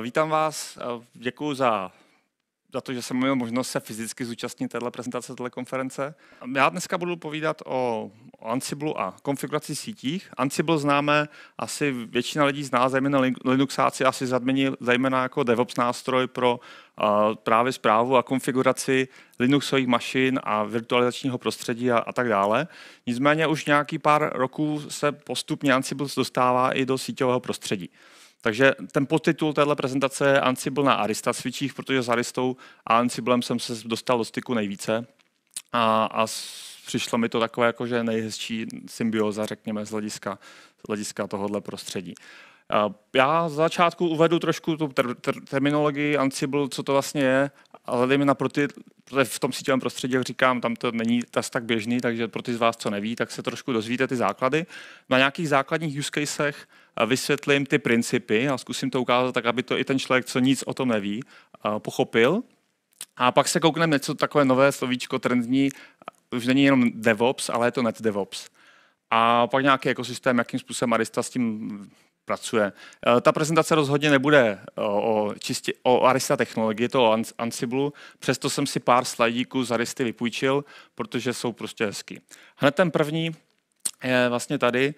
vítám vás, děkuji za, za to, že jsem měl možnost se fyzicky zúčastnit této prezentace, této konference. Já dneska budu povídat o, Ansible a konfiguraci sítích. Ansible známe asi většina lidí zná, zejména Linuxáci asi zadmení, zejména jako DevOps nástroj pro právě zprávu a konfiguraci Linuxových mašin a virtualizačního prostředí a, a tak dále. Nicméně už nějaký pár roků se postupně Ansible dostává i do síťového prostředí. Takže ten podtitul téhle prezentace je Ansible na Arista switchích, protože s Aristou a Ansiblem jsem se dostal do styku nejvíce a, a přišlo mi to takové jakože nejhezčí symbioza, řekněme, z hlediska, z hlediska tohohle prostředí. Já z začátku uvedu trošku tu ter- ter- terminologii Ansible, co to vlastně je, ale dejme na pro ty, protože v tom síťovém prostředí, jak říkám, tam to není tas tak běžný, takže pro ty z vás, co neví, tak se trošku dozvíte ty základy. Na nějakých základních use casech vysvětlím ty principy a zkusím to ukázat tak, aby to i ten člověk, co nic o tom neví, pochopil. A pak se koukneme něco takové nové slovíčko trendní, už není jenom DevOps, ale je to NetDevOps. A pak nějaký ekosystém, jakým způsobem Arista s tím pracuje. E, ta prezentace rozhodně nebude e, o, čistě, o Arista technologii, to o Ansible, přesto jsem si pár slajdíků z Aristy vypůjčil, protože jsou prostě hezky. Hned ten první je vlastně tady.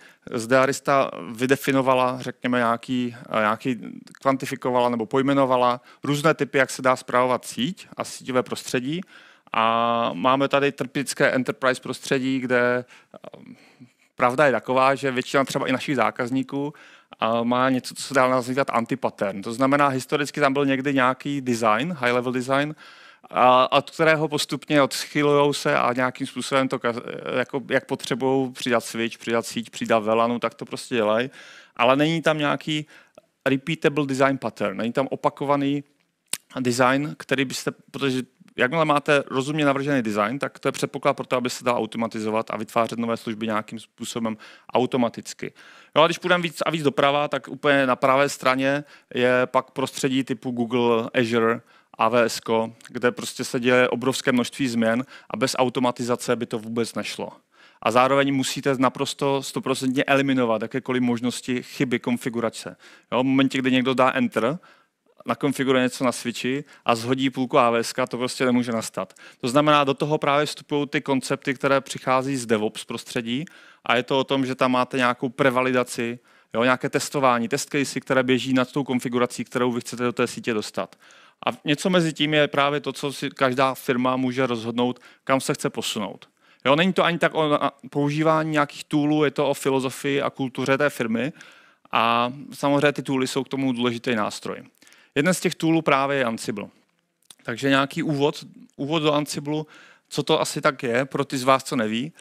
Arista vydefinovala, řekněme, nějaký, nějaký, kvantifikovala nebo pojmenovala různé typy, jak se dá zpravovat síť a síťové prostředí. A máme tady typické enterprise prostředí, kde eh, pravda je taková, že většina třeba i našich zákazníků eh, má něco, co se dá nazývat antipattern. To znamená, historicky tam byl někdy nějaký design, high-level design, a, od kterého postupně odchylují se a nějakým způsobem to, jako, jak potřebují přidat switch, přidat síť, přidat velanu, no tak to prostě dělají. Ale není tam nějaký repeatable design pattern, není tam opakovaný design, který byste, protože Jakmile máte rozumně navržený design, tak to je předpoklad pro to, aby se dá automatizovat a vytvářet nové služby nějakým způsobem automaticky. No a když půjdeme víc a víc doprava, tak úplně na pravé straně je pak prostředí typu Google, Azure, AWS, kde prostě se děje obrovské množství změn a bez automatizace by to vůbec nešlo a zároveň musíte naprosto stoprocentně eliminovat jakékoliv možnosti chyby konfigurace. Jo, v momentě, kdy někdo dá enter nakonfiguruje něco na switchi a zhodí půlku AWS, to prostě nemůže nastat. To znamená, do toho právě vstupují ty koncepty, které přichází z DevOps prostředí a je to o tom, že tam máte nějakou prevalidaci, jo, nějaké testování, test casey, které běží nad tou konfigurací, kterou vy chcete do té sítě dostat. A něco mezi tím je právě to, co si každá firma může rozhodnout, kam se chce posunout. Jo, není to ani tak o používání nějakých toolů, je to o filozofii a kultuře té firmy a samozřejmě ty tooly jsou k tomu důležitý nástroj. Jeden z těch toolů právě je Ansible. Takže nějaký úvod, úvod do Ansible, co to asi tak je, pro ty z vás, co neví.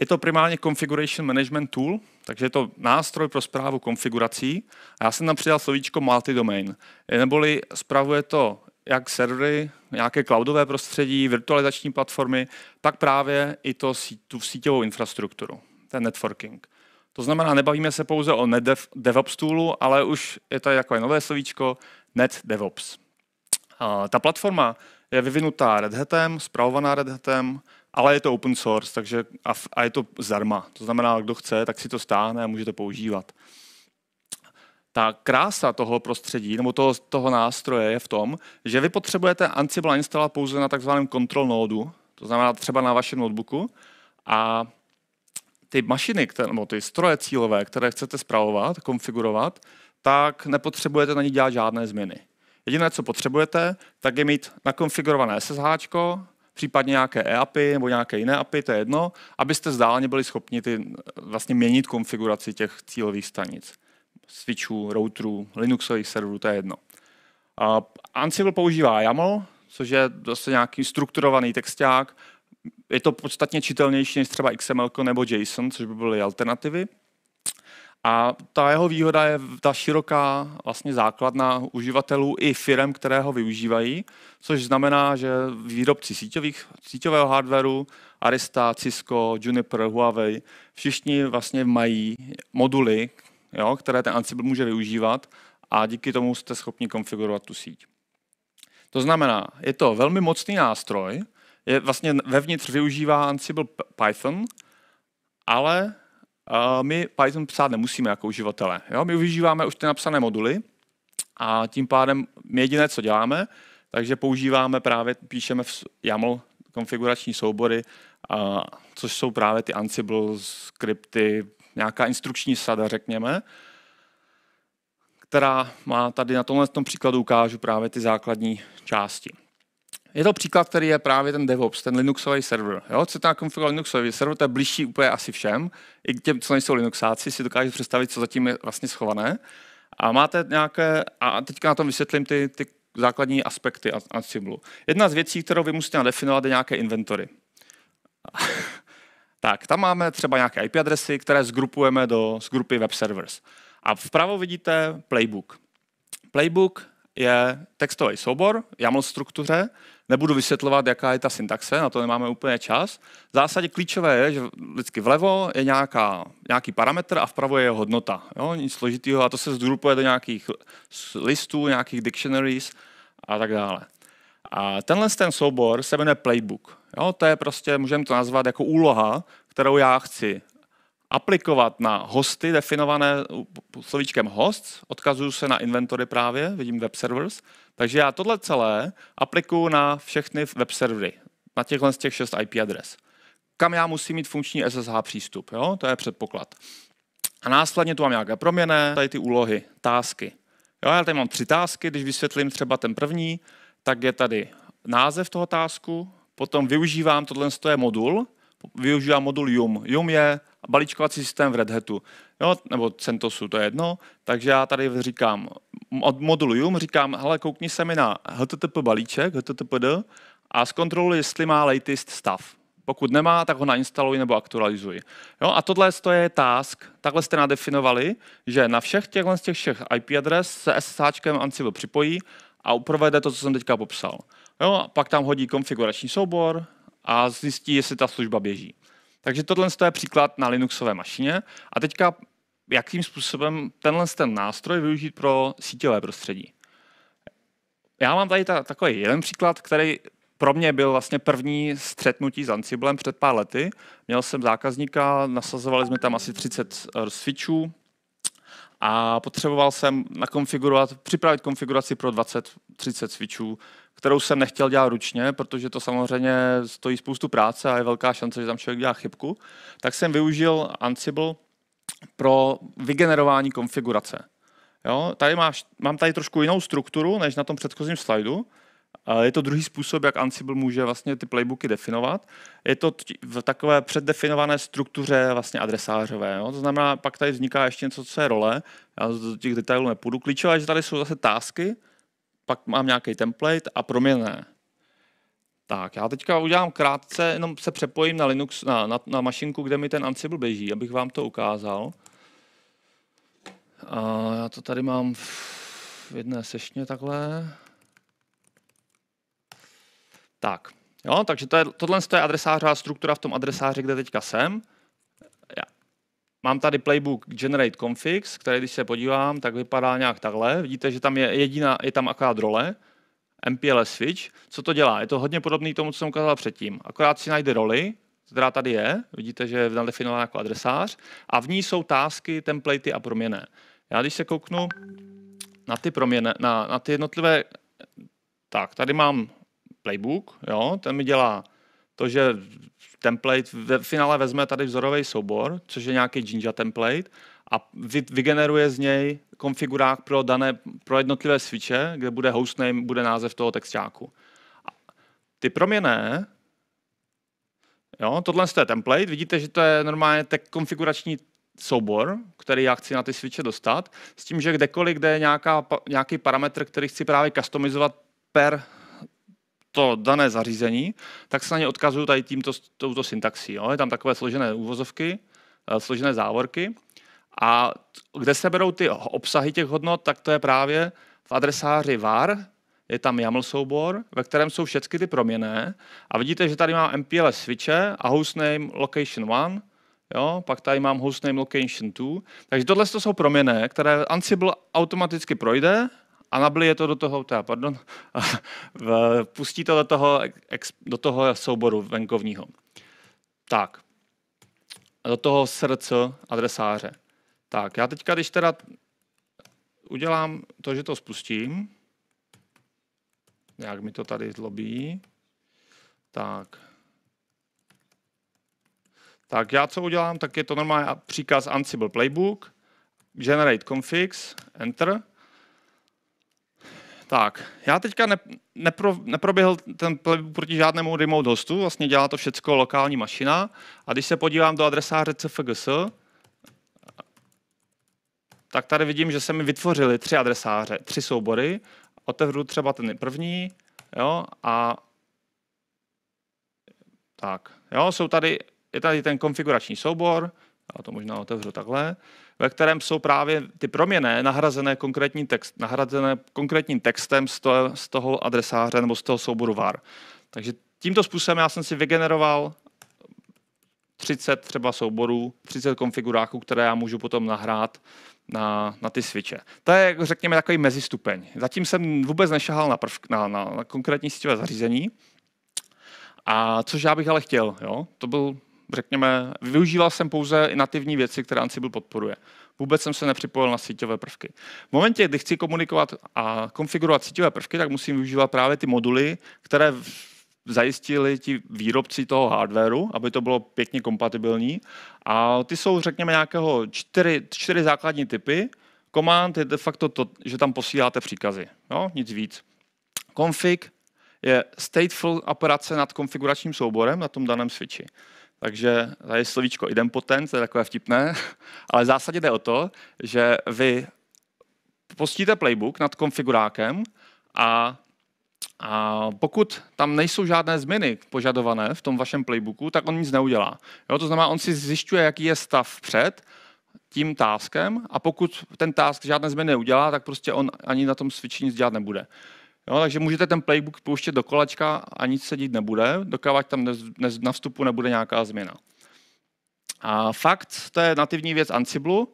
Je to primárně configuration management tool, takže je to nástroj pro zprávu konfigurací. A já jsem tam přidal slovíčko multi domain. neboli spravuje to jak servery, nějaké cloudové prostředí, virtualizační platformy, tak právě i to, tu síťovou infrastrukturu, ten networking. To znamená, nebavíme se pouze o DevOps toolu, ale už je to takové nové slovíčko, Net DevOps. Ta platforma je vyvinutá Red Hatem, zpravovaná Red Hatem, ale je to open source, takže a, a je to zdarma. To znamená, kdo chce, tak si to stáhne a může to používat. Ta krása toho prostředí nebo toho, toho nástroje je v tom, že vy potřebujete Ansible instalovat pouze na takzvaném control nodu, to znamená třeba na vašem notebooku a ty mašiny, které, nebo ty stroje cílové, které chcete zpravovat, konfigurovat, tak nepotřebujete na ní dělat žádné změny. Jediné, co potřebujete, tak je mít nakonfigurované SSH, případně nějaké e-API nebo nějaké jiné API, to je jedno, abyste zdálně byli schopni ty, vlastně měnit konfiguraci těch cílových stanic, switchů, routerů, Linuxových serverů, to je jedno. Uh, Ansible používá YAML, což je zase nějaký strukturovaný texták. Je to podstatně čitelnější než třeba XML nebo JSON, což by byly alternativy. A ta jeho výhoda je ta široká vlastně základna uživatelů i firm, které ho využívají, což znamená, že výrobci síťových, síťového hardwareu, Arista, Cisco, Juniper, Huawei, všichni vlastně mají moduly, jo, které ten Ansible může využívat a díky tomu jste schopni konfigurovat tu síť. To znamená, je to velmi mocný nástroj, je vlastně vevnitř využívá Ansible Python, ale my Python psát nemusíme jako uživatelé. Jo? My využíváme už ty napsané moduly a tím pádem my jediné, co děláme, takže používáme právě, píšeme v YAML konfigurační soubory, a, což jsou právě ty Ansible skripty, nějaká instrukční sada, řekněme, která má tady na tomhle tom příkladu ukážu právě ty základní části je to příklad, který je právě ten DevOps, ten Linuxový server. Jo? Co tam konfigurovat Linuxový server, to je blížší úplně asi všem. I těm, co nejsou Linuxáci, si dokážu představit, co zatím je vlastně schované. A máte nějaké, a teďka na tom vysvětlím ty, ty základní aspekty a symbolu. Jedna z věcí, kterou vy musíte nadefinovat, je nějaké inventory. tak, tam máme třeba nějaké IP adresy, které zgrupujeme do z grupy web servers. A vpravo vidíte playbook. Playbook je textový soubor, YAML struktuře, Nebudu vysvětlovat, jaká je ta syntaxe, na to nemáme úplně čas. V zásadě klíčové je, že vždycky vlevo je nějaká, nějaký parametr a vpravo je jeho hodnota. Jo? Nic složitého a to se zgrupuje do nějakých listů, nějakých dictionaries a tak dále. A tenhle ten soubor se jmenuje playbook. Jo? To je prostě, můžeme to nazvat jako úloha, kterou já chci aplikovat na hosty definované slovíčkem hosts, odkazuju se na inventory právě, vidím web servers, takže já tohle celé aplikuju na všechny web servery, na těchhle z těch šest IP adres. Kam já musím mít funkční SSH přístup, jo? to je předpoklad. A následně tu mám nějaké proměny, tady ty úlohy, tásky. Jo, já tady mám tři tásky, když vysvětlím třeba ten první, tak je tady název toho tásku, potom využívám tohle je modul, využívá modul Yum. Yum je balíčkovací systém v Red Hatu, jo, nebo CentOSu, to je jedno. Takže já tady říkám, od modulu Yum říkám, hele, koukni se mi na HTTP balíček, HTTPD, a zkontroluji, jestli má latest stav. Pokud nemá, tak ho nainstaluji nebo aktualizuji. Jo, a tohle to je task, takhle jste nadefinovali, že na všech těch z těch všech IP adres se SSHčkem Ansible připojí a uprovede to, co jsem teďka popsal. Jo, a pak tam hodí konfigurační soubor, a zjistí, jestli ta služba běží. Takže tohle je příklad na Linuxové mašině. A teďka, jakým způsobem tenhle ten nástroj využít pro síťové prostředí. Já mám tady ta, takový jeden příklad, který pro mě byl vlastně první střetnutí s Ansiblem před pár lety. Měl jsem zákazníka, nasazovali jsme tam asi 30 eh, switchů a potřeboval jsem nakonfigurovat, připravit konfiguraci pro 20-30 switchů kterou jsem nechtěl dělat ručně, protože to samozřejmě stojí spoustu práce a je velká šance, že tam člověk dělá chybku, tak jsem využil Ansible pro vygenerování konfigurace. Jo, tady máš, mám tady trošku jinou strukturu než na tom předchozím slajdu. Je to druhý způsob, jak Ansible může vlastně ty playbooky definovat. Je to v takové předdefinované struktuře vlastně adresářové. Jo? To znamená, pak tady vzniká ještě něco, co je role. Já do těch detailů nepůjdu. Klíčové je, že tady jsou zase tásky, pak mám nějaký template a proměnné. Tak, já teďka udělám krátce, jenom se přepojím na Linux, na, na, na mašinku, kde mi ten Ansible běží, abych vám to ukázal. A já to tady mám v jedné sešně takhle. Tak, jo, takže to je, tohle je adresářová struktura v tom adresáři, kde teďka jsem. Mám tady playbook generate configs, který když se podívám, tak vypadá nějak takhle. Vidíte, že tam je jediná, je tam aká role, MPLS switch. Co to dělá? Je to hodně podobné tomu, co jsem ukázal předtím. Akorát si najde roli, která tady je, vidíte, že je nadefinovaná jako adresář, a v ní jsou tásky, templatey a proměné. Já když se kouknu na ty proměny, na, na ty jednotlivé, tak tady mám playbook, jo, ten mi dělá to, že template, ve finále vezme tady vzorový soubor, což je nějaký Jinja template a vy, vygeneruje z něj konfigurák pro, dané, pro jednotlivé switche, kde bude hostname, bude název toho textáku. Ty proměné, jo, tohle je template, vidíte, že to je normálně tak konfigurační soubor, který já chci na ty switche dostat, s tím, že kdekoliv, kde je nějaká, nějaký parametr, který chci právě customizovat per to dané zařízení, tak se na ně odkazuju tady tímto, touto syntaxí. Jo. Je tam takové složené úvozovky, eh, složené závorky. A kde se berou ty obsahy těch hodnot, tak to je právě v adresáři var, je tam YAML soubor, ve kterém jsou všechny ty proměné. A vidíte, že tady mám MPLS switche a hostname location 1, jo, pak tady mám hostname location 2. Takže tohle jsou proměné, které Ansible automaticky projde a nablije to do toho, teda, pardon, a v, pustí to do toho, ex, do toho souboru venkovního. Tak, a do toho srdce adresáře. Tak, já teďka, když teda udělám to, že to spustím, jak mi to tady zlobí, tak, tak já co udělám, tak je to normálně příkaz Ansible Playbook, generate configs, enter, tak, já teďka ne, nepro, neproběhl ten playbook proti žádnému remote hostu, vlastně dělá to všecko lokální mašina. A když se podívám do adresáře CFGS, tak tady vidím, že se mi vytvořily tři adresáře, tři soubory. Otevřu třeba ten první, jo, a tak, jo, jsou tady, je tady ten konfigurační soubor, já to možná otevřu takhle, ve kterém jsou právě ty proměny nahrazené, konkrétní text, nahrazené konkrétním textem z, toho, z toho adresáře nebo z toho souboru var. Takže tímto způsobem já jsem si vygeneroval 30 třeba souborů, 30 konfiguráků, které já můžu potom nahrát na, na ty switche. To je, řekněme, takový mezistupeň. Zatím jsem vůbec nešahal na, prv, na, na, na konkrétní síťové zařízení, a což já bych ale chtěl. Jo? To byl řekněme, využíval jsem pouze nativní věci, které Ansible podporuje. Vůbec jsem se nepřipojil na síťové prvky. V momentě, kdy chci komunikovat a konfigurovat síťové prvky, tak musím využívat právě ty moduly, které zajistili ti výrobci toho hardwareu, aby to bylo pěkně kompatibilní. A ty jsou, řekněme, nějakého čtyři, čtyři základní typy. Command je de facto to, že tam posíláte příkazy. No, Nic víc. Config je stateful operace nad konfiguračním souborem na tom daném switchi. Takže tady je slovíčko idempotent, to je takové vtipné, ale v zásadě jde o to, že vy postíte playbook nad konfigurákem a, a pokud tam nejsou žádné změny požadované v tom vašem playbooku, tak on nic neudělá. Jo, to znamená, on si zjišťuje, jaký je stav před tím taskem a pokud ten task žádné změny neudělá, tak prostě on ani na tom switchi nic dělat nebude. Jo, takže můžete ten playbook pouštět do kolačka a nic se dít nebude, dokávat tam nez, nez, na vstupu nebude nějaká změna. A fakt, to je nativní věc Ansible,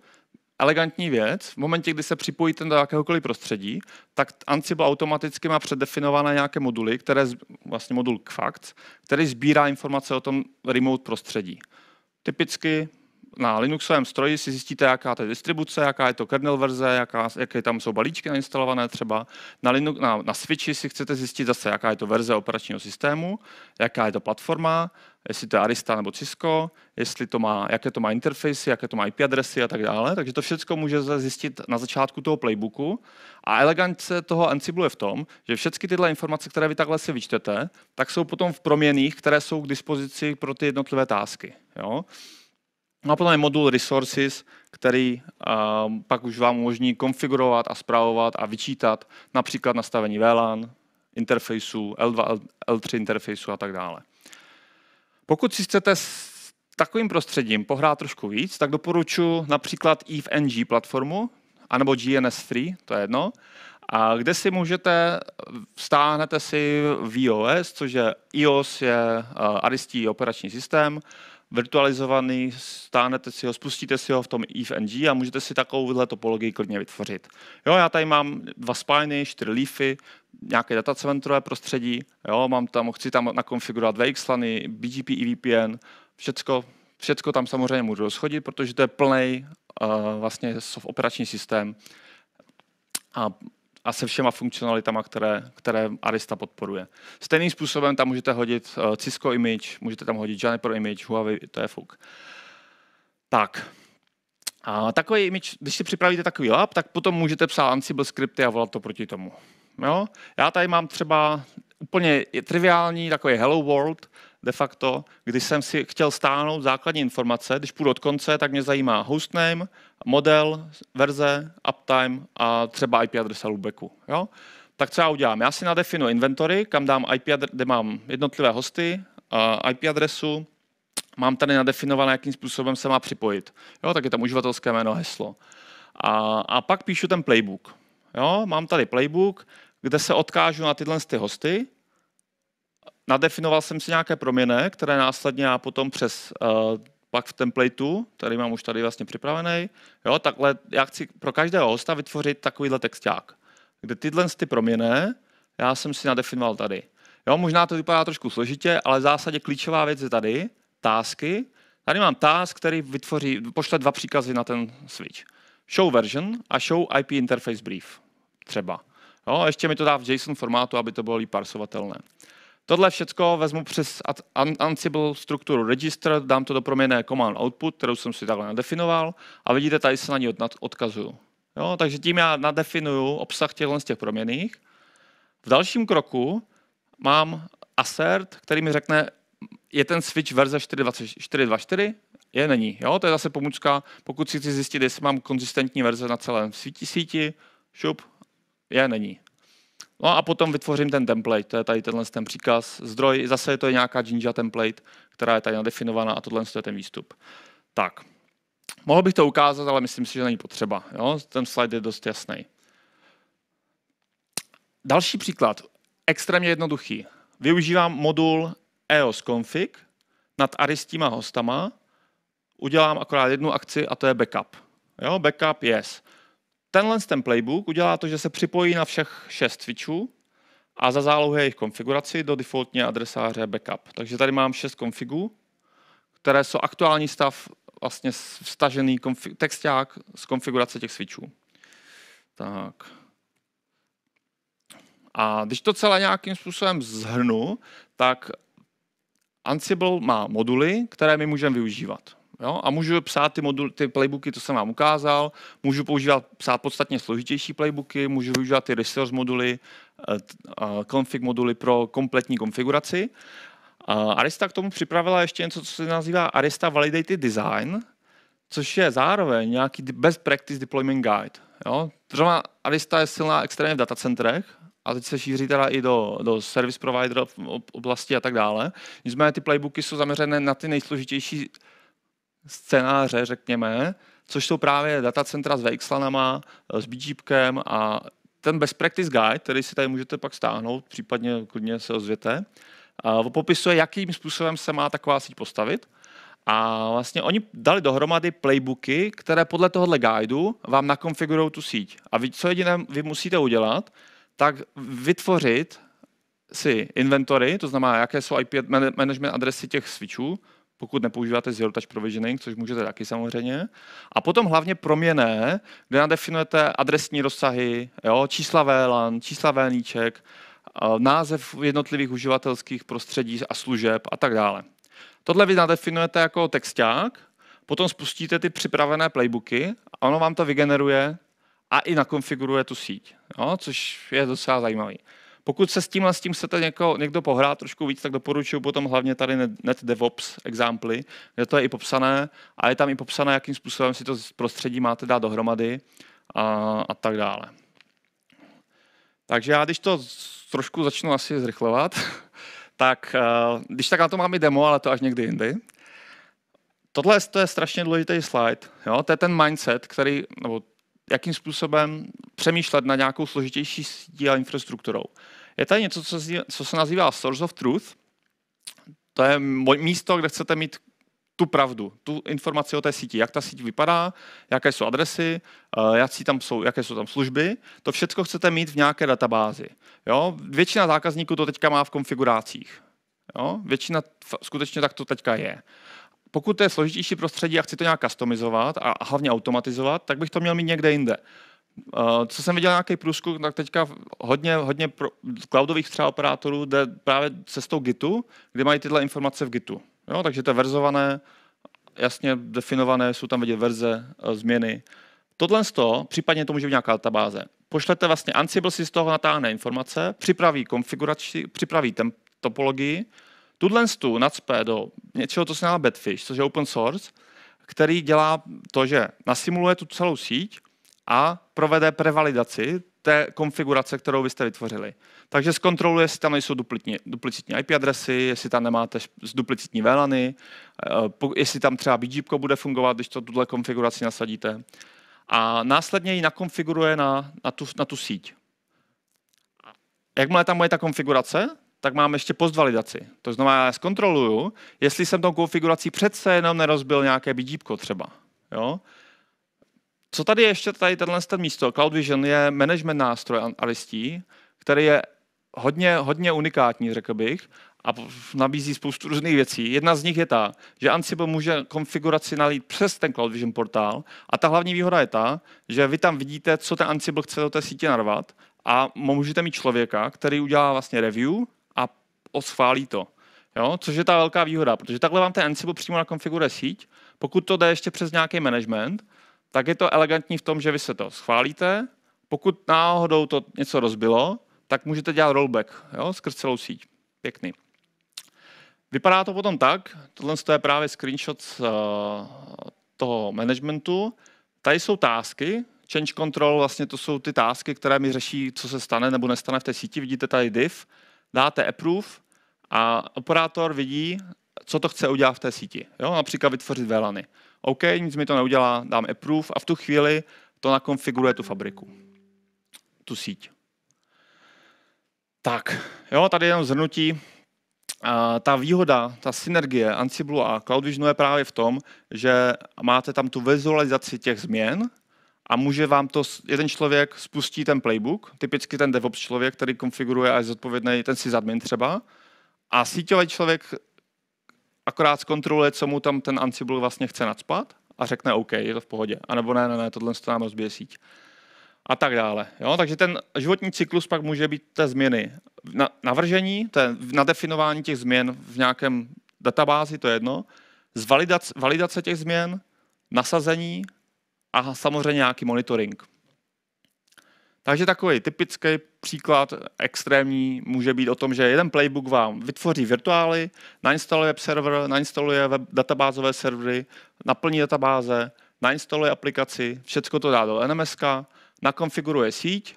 elegantní věc. V momentě, kdy se připojíte do jakéhokoliv prostředí, tak Ansible automaticky má předefinované nějaké moduly, které, vlastně modul fakt, který sbírá informace o tom remote prostředí. Typicky na Linuxovém stroji si zjistíte, jaká to je distribuce, jaká je to kernel verze, jaká, jaké tam jsou balíčky nainstalované třeba. Na, Linux, na, na Switchi si chcete zjistit zase, jaká je to verze operačního systému, jaká je to platforma, jestli to je Arista nebo Cisco, jestli to má, jaké to má interfejsy, jaké to má IP adresy a tak dále. Takže to všechno můžete zjistit na začátku toho playbooku. A elegance toho Ansible je v tom, že všechny tyhle informace, které vy takhle si vyčtete, tak jsou potom v proměných, které jsou k dispozici pro ty jednotlivé tásky. Jo? No a potom je modul Resources, který uh, pak už vám umožní konfigurovat a zpravovat a vyčítat například nastavení VLAN, interfejsu, L2, L3 interfejsu a tak dále. Pokud si chcete s takovým prostředím pohrát trošku víc, tak doporučuji například NG platformu, anebo GNS3, to je jedno, a kde si můžete, stáhnete si VOS, což je iOS, je eh, aristí operační systém, virtualizovaný, stánete si ho, spustíte si ho v tom EVNG a můžete si takovouhle topologii klidně vytvořit. Jo, já tady mám dva spiny, čtyři leafy, nějaké datacentrové prostředí, jo, mám tam, chci tam nakonfigurovat VXLANy, BGP, EVPN, všecko, všecko tam samozřejmě můžu rozchodit, protože to je plný uh, eh, vlastně operační systém. A a se všema funkcionalitama, které, které Arista podporuje. Stejným způsobem tam můžete hodit eh, Cisco Image, můžete tam hodit Juniper Image, Huawei, to je fuk. Tak, a takový image, když si připravíte takový lab, tak potom můžete psát Ansible skripty a volat to proti tomu. Jo? Já tady mám třeba úplně triviální takový Hello World, de facto, když jsem si chtěl stáhnout základní informace, když půjdu od konce, tak mě zajímá hostname, model, verze, uptime a třeba IP adresa loopbacku. Jo? Tak co já udělám? Já si nadefinuji inventory, kam dám IP adre- kde mám jednotlivé hosty, eh, IP adresu, mám tady nadefinované, jakým způsobem se má připojit. Jo, tak je tam uživatelské jméno, heslo. A, a pak píšu ten playbook. Jo, mám tady playbook, kde se odkážu na tyhle hosty, Nadefinoval jsem si nějaké proměny, které následně já potom přes uh, pak v templateu, který mám už tady vlastně připravený, jo, takhle já chci pro každého hosta vytvořit takovýhle texták, kde tyhle ty proměny já jsem si nadefinoval tady. Jo, možná to vypadá trošku složitě, ale v zásadě klíčová věc je tady, tásky. Tady mám task, který vytvoří, pošle dva příkazy na ten switch. Show version a show IP interface brief, třeba. Jo, ještě mi to dá v JSON formátu, aby to bylo líp parsovatelné. Tohle všechno vezmu přes Ansible strukturu register, dám to do proměnné command output, kterou jsem si takhle nadefinoval a vidíte, tady se na ní odkazuju. Jo, takže tím já nadefinuju obsah těchto z těch proměných. V dalším kroku mám assert, který mi řekne, je ten switch verze 4.24, je není. Jo? To je zase pomůcka, pokud si chci zjistit, jestli mám konzistentní verze na celém síti, šup, je není. No a potom vytvořím ten template, to je tady tenhle ten příkaz, zdroj, zase je to nějaká Jinja template, která je tady nadefinovaná a tohle je ten výstup. Tak, mohl bych to ukázat, ale myslím si, že není potřeba. Jo? Ten slide je dost jasný. Další příklad, extrémně jednoduchý. Využívám modul EOS config nad aristíma hostama, udělám akorát jednu akci a to je backup. Jo, backup yes tenhle ten playbook udělá to, že se připojí na všech šest switchů a za zálohu jejich konfiguraci do defaultně adresáře backup. Takže tady mám šest konfigů, které jsou aktuální stav, vlastně vstažený texták z konfigurace těch switchů. Tak. A když to celé nějakým způsobem zhrnu, tak Ansible má moduly, které my můžeme využívat. Jo? A můžu psát ty, modul, ty playbooky, to jsem vám ukázal, můžu používat, psát podstatně složitější playbooky, můžu využívat ty resource moduly, eh, eh, config moduly pro kompletní konfiguraci. Eh, Arista k tomu připravila ještě něco, co se nazývá Arista Validated Design, což je zároveň nějaký Best Practice Deployment Guide. Jo? Třeba Arista je silná extrémně v datacentrech, a teď se šíří teda i do, do service provider oblasti a tak dále. Nicméně ty playbooky jsou zaměřené na ty nejsložitější scénáře, řekněme, což jsou právě datacentra s VXLANama, s BGPkem a ten Best Practice Guide, který si tady můžete pak stáhnout, případně klidně se ozvěte, popisuje, jakým způsobem se má taková síť postavit. A vlastně oni dali dohromady playbooky, které podle tohohle guideu vám nakonfigurují tu síť. A vy, co jediné vy musíte udělat, tak vytvořit si inventory, to znamená, jaké jsou IP management adresy těch switchů, pokud nepoužíváte Zero Touch Provisioning, což můžete taky samozřejmě. A potom hlavně proměné, kde nadefinujete adresní rozsahy, jo, čísla VLAN, čísla VNIček, eh, název jednotlivých uživatelských prostředí a služeb a tak dále. Tohle vy nadefinujete jako texták, potom spustíte ty připravené playbooky a ono vám to vygeneruje a i nakonfiguruje tu síť, jo, což je docela zajímavý. Pokud se s tímhle s tím chcete něko, někdo pohrát trošku víc, tak doporučuji potom hlavně tady net DevOps exemply, kde to je i popsané a je tam i popsané, jakým způsobem si to prostředí máte dát dohromady a, a tak dále. Takže já, když to trošku začnu asi zrychlovat, tak eh, když tak na to mám i demo, ale to až někdy jindy. Tohle to je strašně důležitý slide. Jo? To je ten mindset, který, nebo jakým způsobem přemýšlet na nějakou složitější sítí a infrastrukturou. Je tady něco, co se, co se nazývá Source of Truth. To je místo, kde chcete mít tu pravdu, tu informaci o té síti, jak ta síť vypadá, jaké jsou adresy, eh, jaké tam jsou, jaké jsou tam služby, to všechno chcete mít v nějaké databázi. Jo? Většina zákazníků to teďka má v konfiguracích. Jo? Většina skutečně tak to teďka je. Pokud to je složitější prostředí a chci to nějak customizovat a hlavně automatizovat, tak bych to měl mít někde jinde. Uh, co jsem viděl nějaký průzkum, tak teďka hodně, hodně pro, cloudových třeba operátorů jde právě cestou Gitu, kde mají tyhle informace v Gitu. Jo, takže to je verzované, jasně definované, jsou tam vidět verze, uh, změny. Tohle z toho, případně to může být nějaká databáze. Pošlete vlastně, Ansible si z toho natáhne informace, připraví konfiguraci, připraví temp, topologii, tuhle tu nacpe do něčeho, co se nazývá Bedfish, což je open source, který dělá to, že nasimuluje tu celou síť, a provede prevalidaci té konfigurace, kterou byste vytvořili. Takže zkontroluje, jestli tam nejsou duplicitní, duplicitní IP adresy, jestli tam nemáte duplicitní VLANy, eh, jestli tam třeba BGP bude fungovat, když to tuhle konfiguraci nasadíte. A následně ji nakonfiguruje na, na, tu, na tu síť. Jakmile tam je ta konfigurace, tak mám ještě postvalidaci. To znamená, já zkontroluju, jestli jsem tou konfigurací přece jenom nerozbil nějaké BGP třeba. Jo? Co tady ještě tady tenhle ten místo, Cloud Vision, je management nástroj Aristí, který je hodně, hodně unikátní, řekl bych, a nabízí spoustu různých věcí. Jedna z nich je ta, že Ansible může konfiguraci nalít přes ten Cloud Vision portál a ta hlavní výhoda je ta, že vy tam vidíte, co ten Ansible chce do té sítě narvat a můžete mít člověka, který udělá vlastně review a oschválí to. Jo? Což je ta velká výhoda, protože takhle vám ten Ansible přímo nakonfiguruje síť. Pokud to jde ještě přes nějaký management, tak je to elegantní v tom, že vy se to schválíte, pokud náhodou to něco rozbilo, tak můžete dělat rollback jo, skrz celou síť. Pěkný. Vypadá to potom tak, tohle je právě screenshot z eh, toho managementu. Tady jsou tásky, change control, vlastně to jsou ty tásky, které mi řeší, co se stane nebo nestane v té síti. Vidíte tady div, dáte approve a operátor vidí, co to chce udělat v té síti. Jo? Například vytvořit VLANy. OK, nic mi to neudělá, dám approve a v tu chvíli to nakonfiguruje tu fabriku, tu síť. Tak, jo, tady jenom zhrnutí. A ta výhoda, ta synergie Ansible a CloudVisionu je právě v tom, že máte tam tu vizualizaci těch změn a může vám to, jeden člověk spustí ten playbook, typicky ten DevOps člověk, který konfiguruje a je zodpovědný, ten zadmin třeba, a síťový člověk akorát zkontroluje, co mu tam ten Ansible vlastně chce nadspat a řekne OK, je to v pohodě. A nebo ne, ne, ne, tohle se nám rozbije síť. A tak dále. Jo? Takže ten životní cyklus pak může být té změny na, navržení, té, na definování těch změn v nějakém databázi, to je jedno, z validace, validace těch změn, nasazení a samozřejmě nějaký monitoring. Takže takový typický příklad extrémní může být o tom, že jeden playbook vám vytvoří virtuály, nainstaluje web server, nainstaluje web databázové servery, naplní databáze, nainstaluje aplikaci, všechno to dá do NMSK, nakonfiguruje síť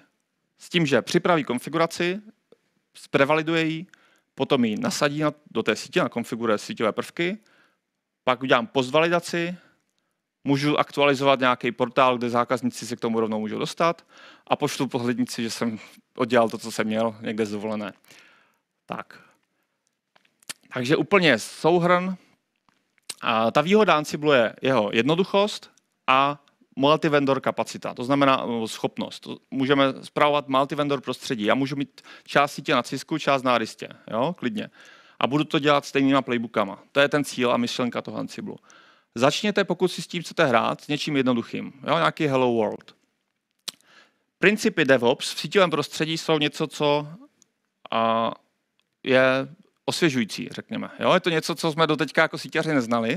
s tím, že připraví konfiguraci, zprevaliduje ji, potom ji nasadí do té sítě, nakonfiguruje síťové prvky, pak udělám postvalidaci, můžu aktualizovat nějaký portál, kde zákazníci se k tomu rovnou můžou dostat a pošlu pohlednici, že jsem oddělal to, co jsem měl někde zvolené. Tak. Takže úplně souhrn. A ta výhoda Ansible je jeho jednoduchost a multivendor kapacita, to znamená eh, schopnost. Můžeme zpravovat multivendor prostředí. Já můžu mít část sítě na Cisku, část na Aristě, jo, klidně. A budu to dělat stejnýma playbookama. To je ten cíl a myšlenka toho Ansible. Začněte, pokud si s tím chcete hrát, s něčím jednoduchým, jo, nějaký Hello World. Principy DevOps v síťovém prostředí jsou něco, co a, je osvěžující, řekněme. Jo, je to něco, co jsme doteďka jako síťaři neznali.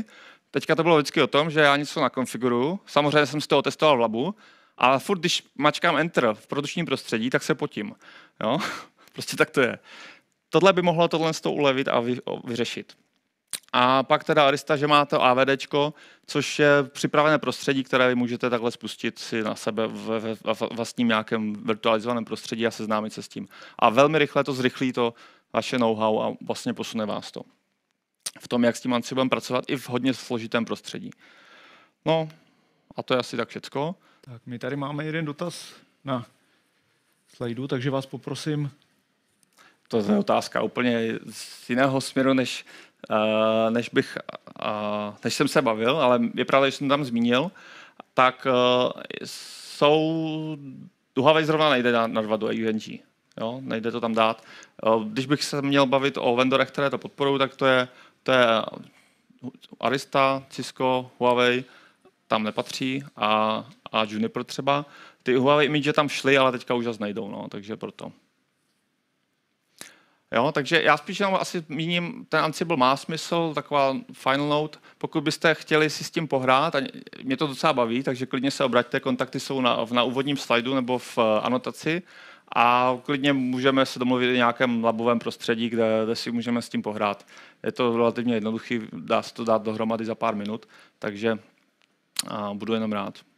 Teďka to bylo vždycky o tom, že já něco nakonfiguruju, samozřejmě jsem z toho testoval v labu, a furt, když mačkám Enter v produčním prostředí, tak se potím. Jo? prostě tak to je. Tohle by mohlo tohle z toho ulevit a vy, vyřešit. A pak teda Arista, že má to AVD, což je připravené prostředí, které vy můžete takhle spustit si na sebe v, vlastním nějakém virtualizovaném prostředí a seznámit se s tím. A velmi rychle to zrychlí to vaše know-how a vlastně posune vás to v tom, jak s tím budeme pracovat i v hodně složitém prostředí. No a to je asi tak všecko. Tak my tady máme jeden dotaz na slajdu, takže vás poprosím. To je otázka úplně z jiného směru, než Eh, než, bych, uh, než jsem se bavil, ale je pravda, že jsem tam zmínil, tak uh, jsou Huawei zrovna nejde na, dva do e UNG. Jo, nejde to tam dát. Uh, když bych se měl bavit o vendorech, které to podporují, tak to je, to je Arista, Cisco, Huawei, tam nepatří a, a Juniper třeba. Ty Huawei Image tam šly, ale teďka už zase nejdou, no, takže proto. Jo, takže já spíš jenom asi míním, ten Ansible má smysl, taková final note. Pokud byste chtěli si s tím pohrát, a mě to docela baví, takže klidně se obraťte, kontakty jsou na, na úvodním slajdu nebo v eh, anotaci a klidně můžeme se domluvit v nějakém labovém prostředí, kde, kde si můžeme s tím pohrát. Je to relativně jednoduchý, dá se to dát dohromady za pár minut, takže a budu jenom rád.